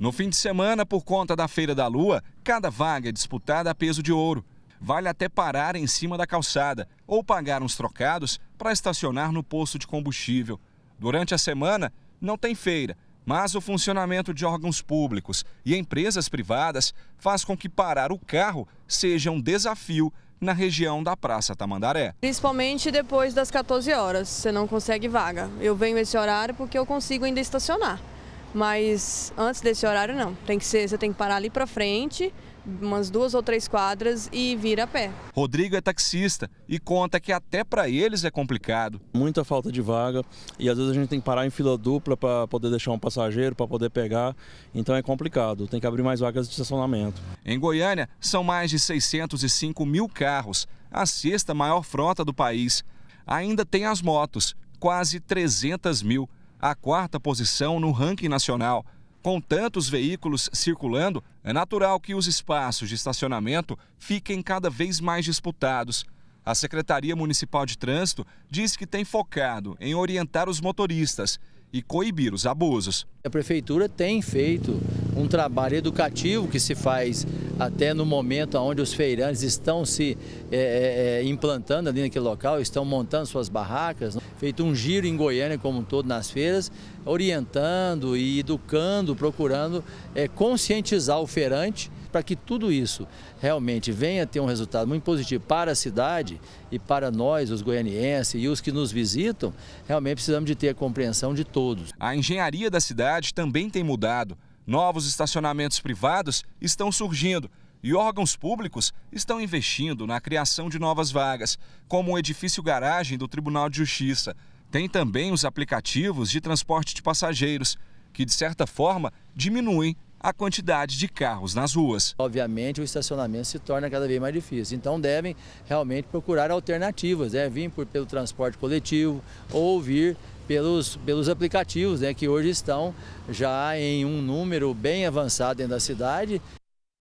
No fim de semana, por conta da Feira da Lua, cada vaga é disputada a peso de ouro. Vale até parar em cima da calçada ou pagar uns trocados para estacionar no posto de combustível. Durante a semana, não tem feira, mas o funcionamento de órgãos públicos e empresas privadas faz com que parar o carro seja um desafio na região da Praça Tamandaré. Principalmente depois das 14 horas, você não consegue vaga. Eu venho esse horário porque eu consigo ainda estacionar mas antes desse horário não. Tem que ser, você tem que parar ali para frente, umas duas ou três quadras e vir a pé. Rodrigo é taxista e conta que até para eles é complicado. Muita falta de vaga e às vezes a gente tem que parar em fila dupla para poder deixar um passageiro, para poder pegar, então é complicado. Tem que abrir mais vagas de estacionamento. Em Goiânia são mais de 605 mil carros, a sexta maior frota do país. Ainda tem as motos, quase 300 mil a quarta posição no ranking nacional. Com tantos veículos circulando, é natural que os espaços de estacionamento fiquem cada vez mais disputados. A Secretaria Municipal de Trânsito diz que tem focado em orientar os motoristas e coibir os abusos. A prefeitura tem feito um trabalho educativo que se faz até no momento onde os feirantes estão se é, é, é implantando ali naquele local, estão montando suas barracas, né? feito um giro em Goiânia como um todo nas feiras, orientando e educando, procurando é, conscientizar o feirante para que tudo isso realmente venha a ter um resultado muito positivo para a cidade e para nós, os goianienses e os que nos visitam, realmente precisamos de ter a compreensão de todos. A engenharia da cidade também tem mudado. Novos estacionamentos privados estão surgindo e órgãos públicos estão investindo na criação de novas vagas, como o edifício garagem do Tribunal de Justiça. Tem também os aplicativos de transporte de passageiros, que de certa forma diminuem a quantidade de carros nas ruas. Obviamente, o estacionamento se torna cada vez mais difícil, então devem realmente procurar alternativas, né? vir por, pelo transporte coletivo ou vir pelos, pelos aplicativos, né? que hoje estão já em um número bem avançado dentro da cidade